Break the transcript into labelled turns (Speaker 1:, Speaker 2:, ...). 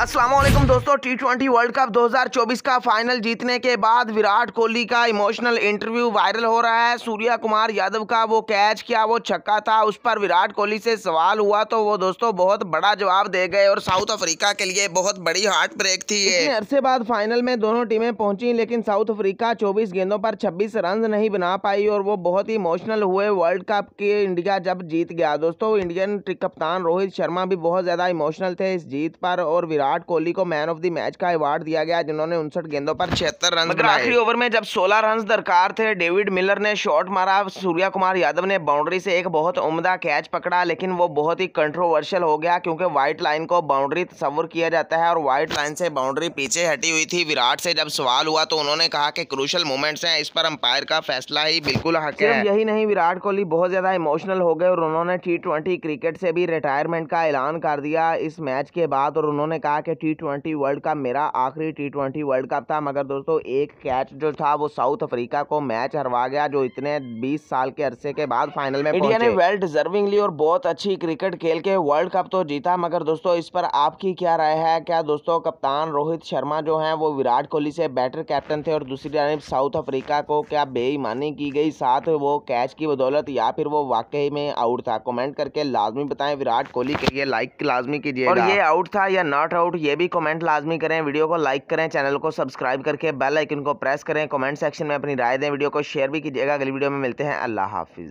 Speaker 1: असलम दोस्तों T twenty world cup 2024 का final जीतने के बाद विराट कोहली का इमोशनल इंटरव्यू वायरल हो रहा है सूर्या कुमार यादव का वो कैच किया वो छक्का था उस पर विराट कोहली से सवाल हुआ तो वो दोस्तों बहुत बड़ा जवाब दे गए और साउथ अफ्रीका के लिए बहुत बड़ी हार्ट ब्रेक थी ये अरसे बाद फाइनल में दोनों टीमें पहुंची लेकिन साउथ अफ्रीका चौबीस गेंदों पर छब्बीस रन नहीं बना पाई और वो बहुत ही इमोशनल हुए वर्ल्ड कप के इंडिया जब जीत गया दोस्तों इंडियन कप्तान रोहित शर्मा भी बहुत ज़्यादा इमोशनल थे इस जीत पर और विराट विराट कोहली को मैन ऑफ द मैच का अवार्ड दिया गया जिन्होंने उनसठ गेंदों पर छिहत्तर रन मगर आखिरी ओवर में जब सोलह रन दरकार थे डेविड मिलर ने शॉट मारा सूर्या कुमार यादव ने बाउंड्री से एक बहुत उमदा कैच पकड़ा लेकिन वो बहुत ही कंट्रोवर्शियल हो गया क्योंकि व्हाइट लाइन को बाउंड्री तस्वर किया जाता है और व्हाइट लाइन से बाउंड्री पीछे हटी हुई थी विराट से जब सवाल हुआ तो उन्होंने कहा कि क्रूशल मोमेंट्स हैं इस पर अंपायर का फैसला ही बिल्कुल हक है यही नहीं विराट कोहली बहुत ज़्यादा इमोशनल हो गए और उन्होंने टी क्रिकेट से भी रिटायरमेंट का ऐलान कर दिया इस मैच के बाद और उन्होंने कहा था कि टी ट्वेंटी वर्ल्ड कप मेरा आखिरी टी ट्वेंटी वर्ल्ड कप था मगर दोस्तों एक कैच जो था वो साउथ अफ्रीका को मैच हरवा गया जो इतने 20 साल के अरसे के बाद फाइनल में इंडिया ने वेल डिजर्विंगली और बहुत अच्छी क्रिकेट खेल के वर्ल्ड कप तो जीता मगर दोस्तों इस पर आपकी क्या राय है क्या दोस्तों कप्तान रोहित शर्मा जो है वो विराट कोहली से बेटर कैप्टन थे और दूसरी जानब साउथ अफ्रीका को क्या बेईमानी की गई साथ वो कैच की बदौलत या फिर वो वाकई में आउट था कमेंट करके लाजमी बताएं विराट कोहली के लिए लाइक लाजमी कीजिए और ये आउट था या नॉट आउट डाउट ये भी कमेंट लाजमी करें वीडियो को लाइक करें चैनल को सब्सक्राइब करके बेल आइकन को प्रेस करें कमेंट सेक्शन में अपनी राय दें वीडियो को शेयर भी कीजिएगा अगली वीडियो में मिलते हैं अल्लाह हाफिज़